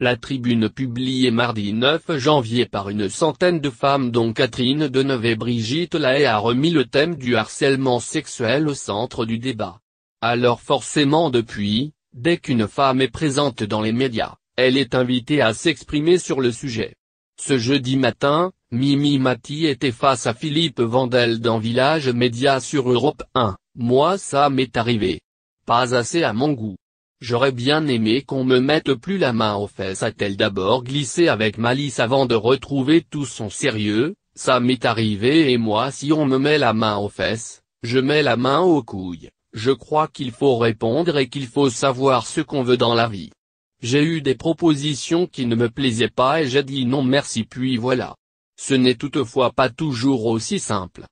La tribune publiée mardi 9 janvier par une centaine de femmes dont Catherine Deneuve et Brigitte Lahaye a remis le thème du harcèlement sexuel au centre du débat. Alors forcément depuis, dès qu'une femme est présente dans les médias, elle est invitée à s'exprimer sur le sujet. Ce jeudi matin, Mimi Mati était face à Philippe Vandel dans Village Média sur Europe 1, moi ça m'est arrivé. Pas assez à mon goût. J'aurais bien aimé qu'on me mette plus la main aux fesses a-t-elle d'abord glissé avec malice avant de retrouver tout son sérieux, ça m'est arrivé et moi si on me met la main aux fesses, je mets la main aux couilles, je crois qu'il faut répondre et qu'il faut savoir ce qu'on veut dans la vie. J'ai eu des propositions qui ne me plaisaient pas et j'ai dit non merci puis voilà. Ce n'est toutefois pas toujours aussi simple.